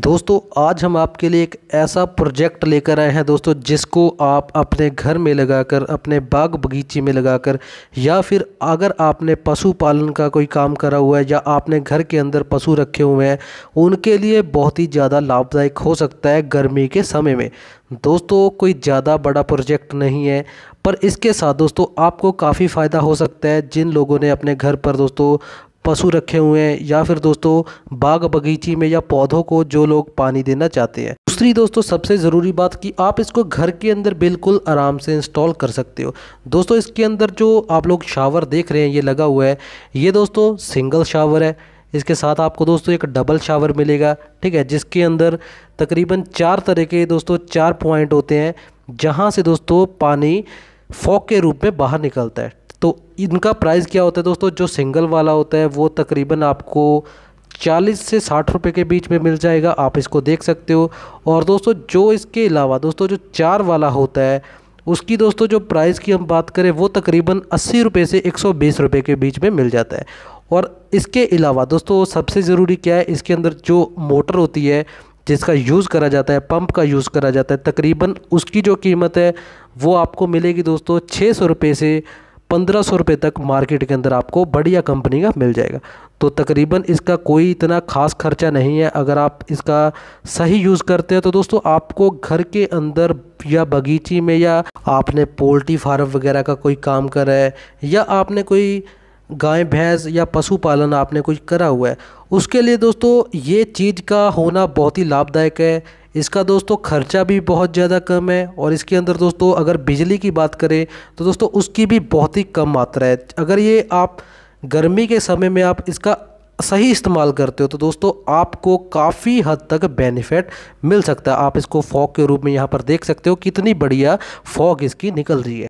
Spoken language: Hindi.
दोस्तों आज हम आपके लिए एक ऐसा प्रोजेक्ट लेकर आए हैं दोस्तों जिसको आप अपने घर में लगाकर अपने बाग बगीचे में लगाकर या फिर अगर आपने पशुपालन का कोई काम करा हुआ है या आपने घर के अंदर पशु रखे हुए हैं उनके लिए बहुत ही ज़्यादा लाभदायक हो सकता है गर्मी के समय में दोस्तों कोई ज़्यादा बड़ा प्रोजेक्ट नहीं है पर इसके साथ दोस्तों आपको काफ़ी फ़ायदा हो सकता है जिन लोगों ने अपने घर पर दोस्तों पशु रखे हुए हैं या फिर दोस्तों बाग बगीची में या पौधों को जो लोग पानी देना चाहते हैं दूसरी दोस्तों सबसे ज़रूरी बात कि आप इसको घर के अंदर बिल्कुल आराम से इंस्टॉल कर सकते हो दोस्तों इसके अंदर जो आप लोग शावर देख रहे हैं ये लगा हुआ है ये दोस्तों सिंगल शावर है इसके साथ आपको दोस्तों एक डबल शावर मिलेगा ठीक है जिसके अंदर तकरीबन चार तरह के दोस्तों चार पॉइंट होते हैं जहाँ से दोस्तों पानी फॉक के रूप में बाहर निकलता है तो इनका प्राइस क्या होता है दोस्तों जो सिंगल वाला होता है वो तकरीबन आपको चालीस से साठ रुपये के बीच में मिल जाएगा आप इसको देख सकते हो और दोस्तों जो इसके अलावा दोस्तों जो चार वाला होता है उसकी दोस्तों जो प्राइस की हम बात करें वो तकरीबन अस्सी रुपये से एक सौ बीस रुपये के बीच में मिल जाता है और इसके अलावा दोस्तों सबसे ज़रूरी क्या है इसके अंदर जो मोटर होती है जिसका यूज़ करा जाता है पंप का यूज़ करा जाता है तकरीबन उसकी जो कीमत है वो आपको मिलेगी दोस्तों छः सौ रुपये से पंद्रह सौ रुपये तक मार्केट के अंदर आपको बढ़िया कंपनी का मिल जाएगा तो तकरीबन इसका कोई इतना ख़ास खर्चा नहीं है अगर आप इसका सही यूज़ करते हैं तो दोस्तों आपको घर के अंदर या बगीची में या आपने पोल्ट्री फार्म वगैरह का कोई काम करा है या आपने कोई गाय भैंस या पशुपालन आपने कुछ करा हुआ है उसके लिए दोस्तों ये चीज़ का होना बहुत ही लाभदायक है इसका दोस्तों खर्चा भी बहुत ज़्यादा कम है और इसके अंदर दोस्तों अगर बिजली की बात करें तो दोस्तों उसकी भी बहुत ही कम मात्रा है अगर ये आप गर्मी के समय में आप इसका सही इस्तेमाल करते हो तो दोस्तों आपको काफ़ी हद तक बेनिफिट मिल सकता है आप इसको फॉग के रूप में यहाँ पर देख सकते हो कितनी बढ़िया फॉग इसकी निकल रही है